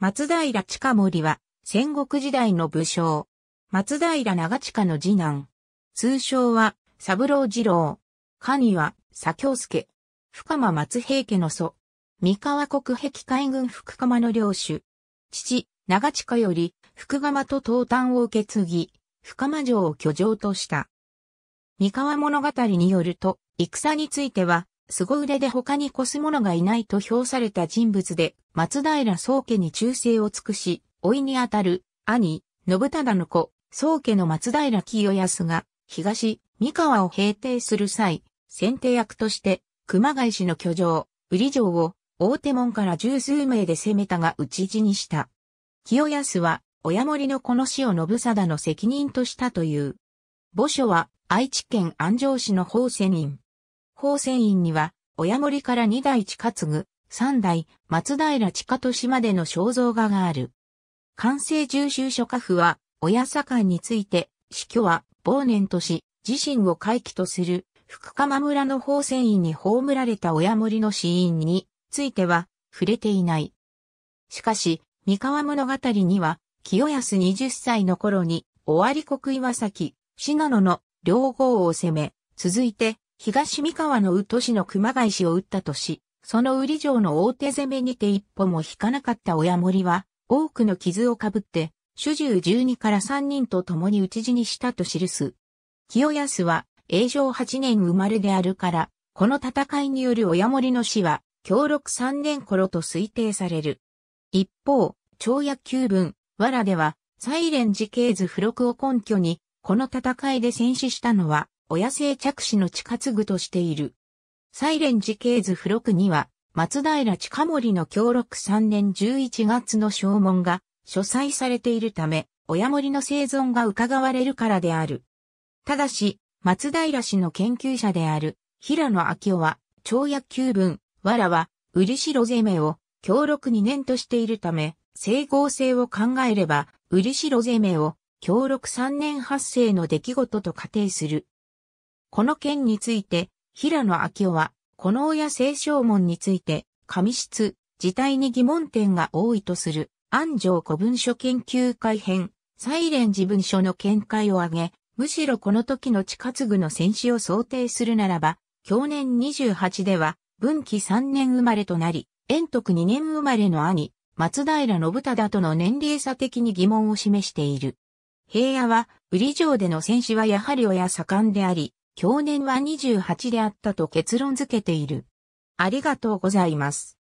松平近森は、戦国時代の武将。松平長近の次男。通称は、三郎次郎。神は、左京介。深間松平家の祖。三河国壁海軍福釜の領主。父、長近より、福釜と東端を受け継ぎ、深間城を居城とした。三河物語によると、戦については、凄腕で他に越す者がいないと評された人物で、松平宗家に忠誠を尽くし、老いにあたる、兄、信忠の子、宗家の松平清康が、東、三河を平定する際、先手役として、熊谷氏の居城、売城を、大手門から十数名で攻めたが討ち死にした。清康は、親森のこの死を信貞の責任としたという。墓所は、愛知県安城市の法瀬人。法船院には、親森から二代地下ぐ、三代松平地下都市までの肖像画がある。完成重修書家府は、親左官について、死去は忘年とし、自身を回帰とする、福鎌村の法船院に葬られた親森の死因については、触れていない。しかし、三河物語には、清安20歳の頃に、尾張国岩崎、信濃の両郷を攻め、続いて、東三河の宇都市の熊谷氏を打ったとし、その売り城の大手攻めにて一歩も引かなかった親森は、多くの傷をかぶって、主従十二から三人と共に討ち死にしたと記す。清康は、永正八年生まれであるから、この戦いによる親森の死は、協力三年頃と推定される。一方、長野九分、藁では、サイレン寺系図付録を根拠に、この戦いで戦死したのは、親生着手の地下継ぐとしている。サイレン時系図付録には、松平近森の協力3年11月の証文が書斎されているため、親森の生存が伺われるからである。ただし、松平氏の研究者である、平野明夫は、長野九分、らは、漆ろ攻めを、協力2年としているため、整合性を考えれば、漆ろ攻めを、協力3年発生の出来事と仮定する。この件について、平野明夫は、この親聖少門について、紙質、自体に疑問点が多いとする、安城古文書研究会編、サイレン事文書の見解を挙げ、むしろこの時の地下継ぐの戦死を想定するならば、去年28では、文紀3年生まれとなり、遠徳2年生まれの兄、松平信忠との年齢差的に疑問を示している。平野は、売城での戦死はやはり親盛んであり、去年は28であったと結論付けている。ありがとうございます。